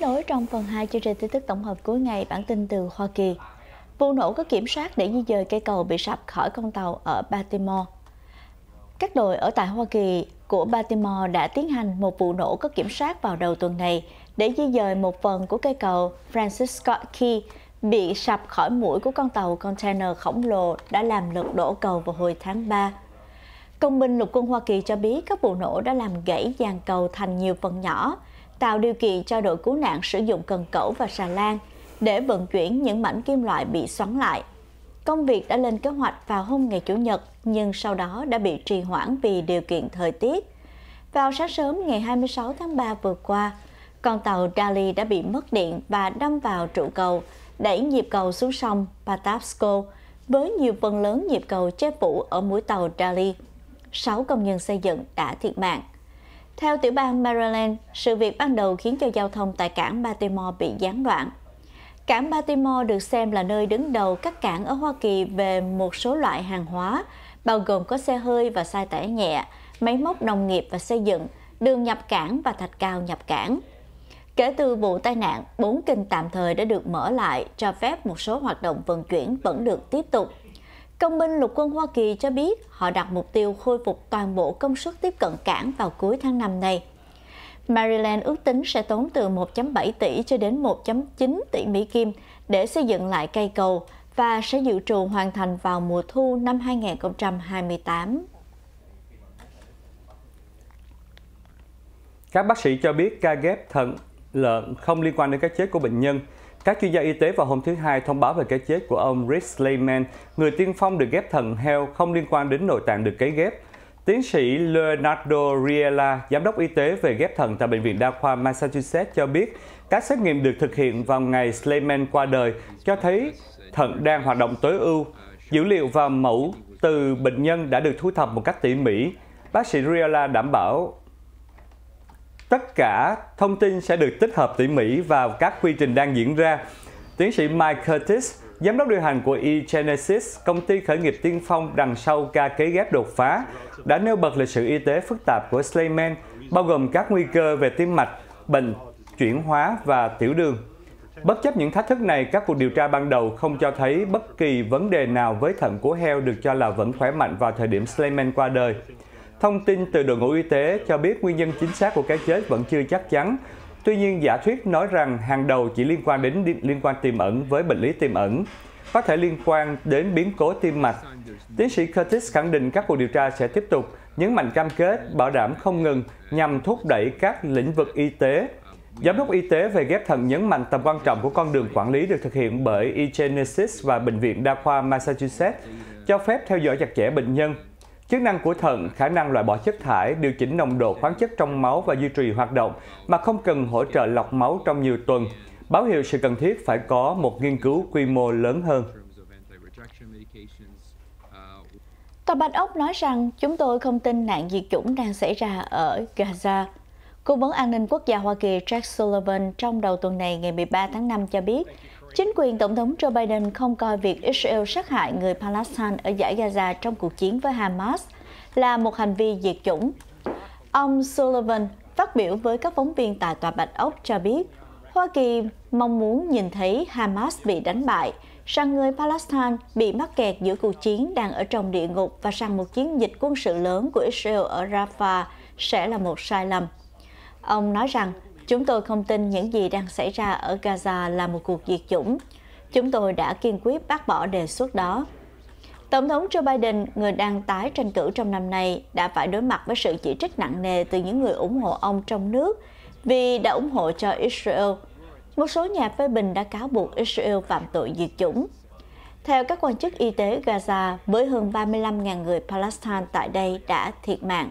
kết nối trong phần 2 chương trình tin tức tổng hợp cuối ngày bản tin từ Hoa Kỳ. Vụ nổ có kiểm soát để di dời cây cầu bị sập khỏi con tàu ở Baltimore. Các đội ở tại Hoa Kỳ của Baltimore đã tiến hành một vụ nổ có kiểm soát vào đầu tuần này để di dời một phần của cây cầu Francis Scott Key bị sập khỏi mũi của con tàu container khổng lồ đã làm lật đổ cầu vào hồi tháng 3. Công binh lục quân Hoa Kỳ cho biết các vụ nổ đã làm gãy dàn cầu thành nhiều phần nhỏ, tạo điều kiện cho đội cứu nạn sử dụng cần cẩu và xà lan để vận chuyển những mảnh kim loại bị xoắn lại. Công việc đã lên kế hoạch vào hôm ngày Chủ nhật nhưng sau đó đã bị trì hoãn vì điều kiện thời tiết. Vào sáng sớm ngày 26 tháng 3 vừa qua, con tàu Dali đã bị mất điện và đâm vào trụ cầu, đẩy nhịp cầu xuống sông Patapsco với nhiều phần lớn nhịp cầu che phủ ở mũi tàu Dali. sáu công nhân xây dựng đã thiệt mạng. Theo tiểu bang Maryland, sự việc ban đầu khiến cho giao thông tại cảng Baltimore bị gián đoạn. Cảng Baltimore được xem là nơi đứng đầu các cảng ở Hoa Kỳ về một số loại hàng hóa, bao gồm có xe hơi và xe tải nhẹ, máy móc nông nghiệp và xây dựng, đường nhập cảng và thạch cao nhập cảng. Kể từ vụ tai nạn, bốn kênh tạm thời đã được mở lại cho phép một số hoạt động vận chuyển vẫn được tiếp tục Công binh lục quân Hoa Kỳ cho biết họ đặt mục tiêu khôi phục toàn bộ công suất tiếp cận cảng vào cuối tháng 5 này. Maryland ước tính sẽ tốn từ 1.7 tỷ cho đến 1.9 tỷ Mỹ Kim để xây dựng lại cây cầu và sẽ dự trù hoàn thành vào mùa thu năm 2028. Các bác sĩ cho biết ca ghép thận lợn không liên quan đến cái chết của bệnh nhân các chuyên gia y tế vào hôm thứ Hai thông báo về cái chết của ông Rich Lehman, người tiên phong được ghép thận heo không liên quan đến nội tạng được cấy ghép. Tiến sĩ Leonardo Riella, giám đốc y tế về ghép thận tại Bệnh viện Đa khoa Massachusetts cho biết, các xét nghiệm được thực hiện vào ngày Slayman qua đời cho thấy thận đang hoạt động tối ưu. Dữ liệu và mẫu từ bệnh nhân đã được thu thập một cách tỉ mỉ. Bác sĩ Riella đảm bảo Tất cả thông tin sẽ được tích hợp tỉ mỉ vào các quy trình đang diễn ra. Tiến sĩ Mike Curtis, giám đốc điều hành của eGenesis, công ty khởi nghiệp tiên phong đằng sau ca kế ghép đột phá, đã nêu bật lịch sử y tế phức tạp của Slayman, bao gồm các nguy cơ về tim mạch, bệnh, chuyển hóa và tiểu đường. Bất chấp những thách thức này, các cuộc điều tra ban đầu không cho thấy bất kỳ vấn đề nào với thận của heo được cho là vẫn khỏe mạnh vào thời điểm Slayman qua đời. Thông tin từ đội ngũ y tế cho biết nguyên nhân chính xác của cái chết vẫn chưa chắc chắn. Tuy nhiên, giả thuyết nói rằng hàng đầu chỉ liên quan đến liên quan tiềm ẩn với bệnh lý tiềm ẩn, có thể liên quan đến biến cố tim mạch. Tiến sĩ Curtis khẳng định các cuộc điều tra sẽ tiếp tục, nhấn mạnh cam kết, bảo đảm không ngừng nhằm thúc đẩy các lĩnh vực y tế. Giám đốc y tế về ghép thận nhấn mạnh tầm quan trọng của con đường quản lý được thực hiện bởi eGenesis và Bệnh viện Đa khoa Massachusetts, cho phép theo dõi chặt chẽ bệnh nhân, Chức năng của thận, khả năng loại bỏ chất thải, điều chỉnh nồng độ khoáng chất trong máu và duy trì hoạt động mà không cần hỗ trợ lọc máu trong nhiều tuần, báo hiệu sự cần thiết phải có một nghiên cứu quy mô lớn hơn. Tòa Bạch Ốc nói rằng chúng tôi không tin nạn diệt chủng đang xảy ra ở Gaza. Cố vấn an ninh quốc gia Hoa Kỳ Jack Sullivan trong đầu tuần này ngày 13 tháng 5 cho biết Chính quyền Tổng thống Joe Biden không coi việc Israel sát hại người Palestine ở giải Gaza trong cuộc chiến với Hamas là một hành vi diệt chủng. Ông Sullivan phát biểu với các phóng viên tại Tòa Bạch Ốc cho biết, Hoa Kỳ mong muốn nhìn thấy Hamas bị đánh bại, rằng người Palestine bị mắc kẹt giữa cuộc chiến đang ở trong địa ngục và rằng một chiến dịch quân sự lớn của Israel ở Rafah sẽ là một sai lầm. Ông nói rằng Chúng tôi không tin những gì đang xảy ra ở Gaza là một cuộc diệt chủng. Chúng tôi đã kiên quyết bác bỏ đề xuất đó. Tổng thống Joe Biden, người đang tái tranh cử trong năm nay, đã phải đối mặt với sự chỉ trích nặng nề từ những người ủng hộ ông trong nước vì đã ủng hộ cho Israel. Một số nhà phê bình đã cáo buộc Israel phạm tội diệt chủng. Theo các quan chức y tế Gaza, với hơn 35.000 người Palestine tại đây đã thiệt mạng.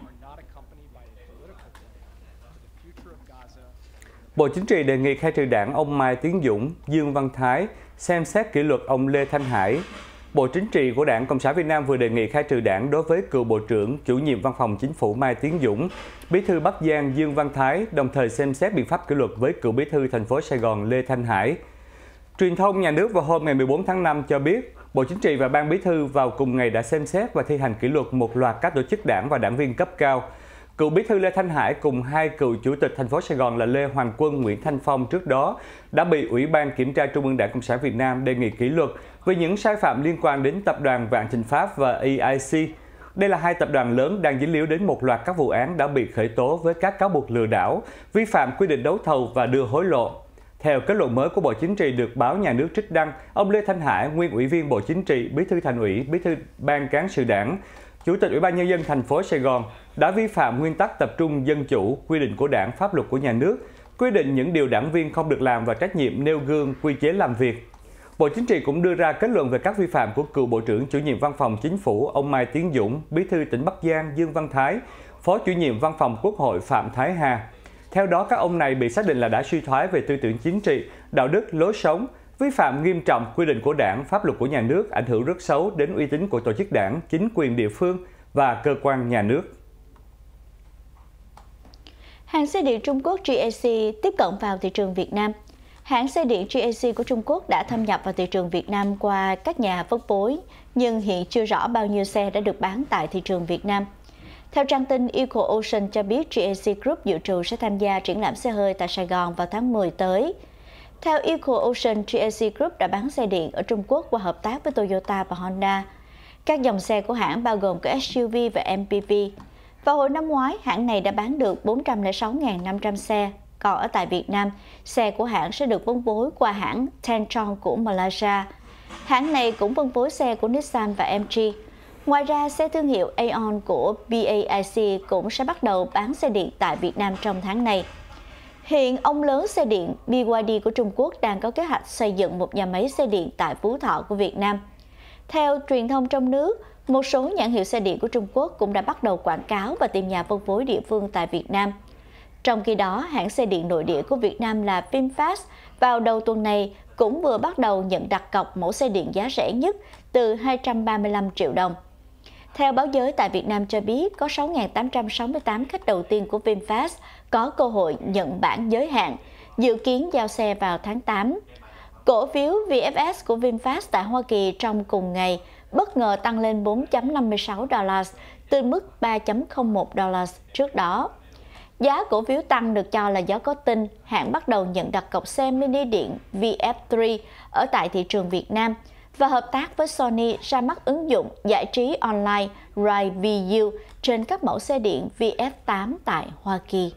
Bộ Chính trị đề nghị khai trừ đảng ông Mai Tiến Dũng, Dương Văn Thái, xem xét kỷ luật ông Lê Thanh Hải. Bộ Chính trị của Đảng Cộng sản Việt Nam vừa đề nghị khai trừ đảng đối với cựu Bộ trưởng, chủ nhiệm Văn phòng Chính phủ Mai Tiến Dũng, Bí thư Bắc Giang Dương Văn Thái, đồng thời xem xét biện pháp kỷ luật với cựu Bí thư thành phố Sài Gòn Lê Thanh Hải. Truyền thông nhà nước vào hôm ngày 14 tháng 5 cho biết, Bộ Chính trị và Ban Bí thư vào cùng ngày đã xem xét và thi hành kỷ luật một loạt các tổ chức đảng và đảng viên cấp cao – Cựu bí thư Lê Thanh Hải cùng hai cựu chủ tịch thành phố Sài Gòn là Lê Hoàng Quân, Nguyễn Thanh Phong trước đó đã bị Ủy ban Kiểm tra Trung ương Đảng Cộng sản Việt Nam đề nghị kỷ luật vì những sai phạm liên quan đến tập đoàn Vạn Thịnh Pháp và EIC. Đây là hai tập đoàn lớn đang dính líu đến một loạt các vụ án đã bị khởi tố với các cáo buộc lừa đảo, vi phạm quy định đấu thầu và đưa hối lộ. Theo kết luận mới của Bộ Chính trị được báo nhà nước trích đăng, ông Lê Thanh Hải, nguyên ủy viên Bộ Chính trị, bí thư thành ủy, bí thư ban cán sự đảng, Chủ tịch Ủy ban nhân dân thành phố Sài Gòn đã vi phạm nguyên tắc tập trung dân chủ, quy định của Đảng, pháp luật của nhà nước, quy định những điều đảng viên không được làm và trách nhiệm nêu gương quy chế làm việc. Bộ Chính trị cũng đưa ra kết luận về các vi phạm của cựu Bộ trưởng Chủ nhiệm Văn phòng Chính phủ ông Mai Tiến Dũng, Bí thư tỉnh Bắc Giang Dương Văn Thái, Phó Chủ nhiệm Văn phòng Quốc hội Phạm Thái Hà. Theo đó, các ông này bị xác định là đã suy thoái về tư tưởng chính trị, đạo đức, lối sống, vi phạm nghiêm trọng quy định của đảng, pháp luật của nhà nước ảnh hưởng rất xấu đến uy tín của tổ chức đảng, chính quyền địa phương và cơ quan nhà nước. Hãng xe điện Trung Quốc GAC tiếp cận vào thị trường Việt Nam. Hãng xe điện GAC của Trung Quốc đã thâm nhập vào thị trường Việt Nam qua các nhà phân phối, nhưng hiện chưa rõ bao nhiêu xe đã được bán tại thị trường Việt Nam. Theo trang tin Eco Ocean cho biết, GAC Group dự trù sẽ tham gia triển lãm xe hơi tại Sài Gòn vào tháng 10 tới – theo Eco Ocean, GAC Group đã bán xe điện ở Trung Quốc qua hợp tác với Toyota và Honda. Các dòng xe của hãng bao gồm cả SUV và MPV. Vào hồi năm ngoái, hãng này đã bán được 406.500 xe. Còn ở tại Việt Nam, xe của hãng sẽ được phân phối qua hãng Tengchong của Malaysia. Hãng này cũng phân phối xe của Nissan và MG. Ngoài ra, xe thương hiệu Aeon của BAIC cũng sẽ bắt đầu bán xe điện tại Việt Nam trong tháng này. Hiện ông lớn xe điện BYD của Trung Quốc đang có kế hoạch xây dựng một nhà máy xe điện tại Phú Thọ của Việt Nam. Theo truyền thông trong nước, một số nhãn hiệu xe điện của Trung Quốc cũng đã bắt đầu quảng cáo và tìm nhà phân phối địa phương tại Việt Nam. Trong khi đó, hãng xe điện nội địa của Việt Nam là VinFast vào đầu tuần này cũng vừa bắt đầu nhận đặt cọc mẫu xe điện giá rẻ nhất từ 235 triệu đồng. Theo báo giới tại Việt Nam cho biết, có 6.868 khách đầu tiên của VinFast có cơ hội nhận bản giới hạn, dự kiến giao xe vào tháng 8. Cổ phiếu VFS của VinFast tại Hoa Kỳ trong cùng ngày bất ngờ tăng lên 4.56 dollars từ mức 3.01 dollars trước đó. Giá cổ phiếu tăng được cho là do có tin hãng bắt đầu nhận đặt cọc xe mini điện VF3 ở tại thị trường Việt Nam – và hợp tác với Sony ra mắt ứng dụng giải trí online RideVU trên các mẫu xe điện VF8 tại Hoa Kỳ.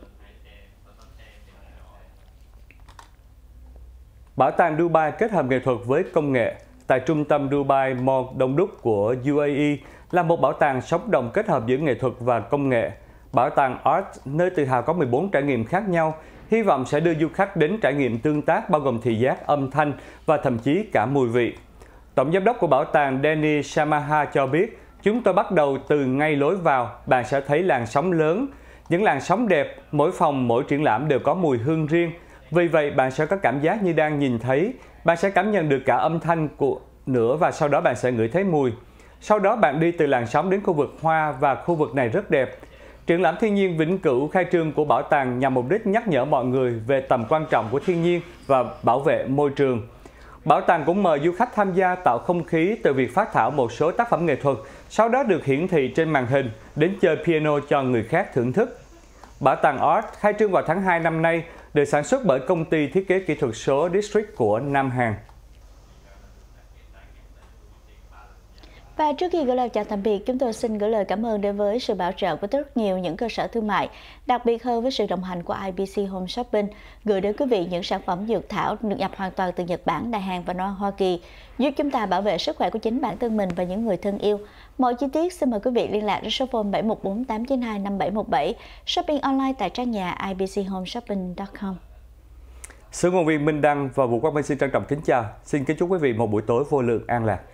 Bảo tàng Dubai kết hợp nghệ thuật với công nghệ tại trung tâm Dubai Mall Đông Đúc của UAE là một bảo tàng sống động kết hợp giữa nghệ thuật và công nghệ. Bảo tàng Art nơi tự hào có 14 trải nghiệm khác nhau, hy vọng sẽ đưa du khách đến trải nghiệm tương tác bao gồm thị giác, âm thanh và thậm chí cả mùi vị. Tổng giám đốc của bảo tàng Danny Samaha cho biết, chúng tôi bắt đầu từ ngay lối vào, bạn sẽ thấy làn sóng lớn. Những làn sóng đẹp, mỗi phòng, mỗi triển lãm đều có mùi hương riêng. Vì vậy, bạn sẽ có cảm giác như đang nhìn thấy, bạn sẽ cảm nhận được cả âm thanh của nữa và sau đó bạn sẽ ngửi thấy mùi. Sau đó bạn đi từ làn sóng đến khu vực hoa và khu vực này rất đẹp. Triển lãm thiên nhiên vĩnh cửu khai trương của bảo tàng nhằm mục đích nhắc nhở mọi người về tầm quan trọng của thiên nhiên và bảo vệ môi trường. Bảo tàng cũng mời du khách tham gia tạo không khí từ việc phát thảo một số tác phẩm nghệ thuật, sau đó được hiển thị trên màn hình, đến chơi piano cho người khác thưởng thức. Bảo tàng Art khai trương vào tháng 2 năm nay, được sản xuất bởi công ty thiết kế kỹ thuật số District của Nam Hàn. Và trước khi gửi lời chào tạm biệt, chúng tôi xin gửi lời cảm ơn đến với sự bảo trợ của rất nhiều những cơ sở thương mại, đặc biệt hơn với sự đồng hành của IBC Home Shopping, gửi đến quý vị những sản phẩm dược thảo được nhập hoàn toàn từ Nhật Bản, Đài Hàn và Noa Hoa Kỳ, giúp chúng ta bảo vệ sức khỏe của chính bản thân mình và những người thân yêu. Mọi chi tiết xin mời quý vị liên lạc đến số phone 7148925717, shopping online tại trang nhà ibchomeshopping.com. Sứ ngôn viên Minh Đăng và Vũ Quang Minh xin trân trọng kính chào. Xin kính chúc quý vị một buổi tối vô lượng an lạc.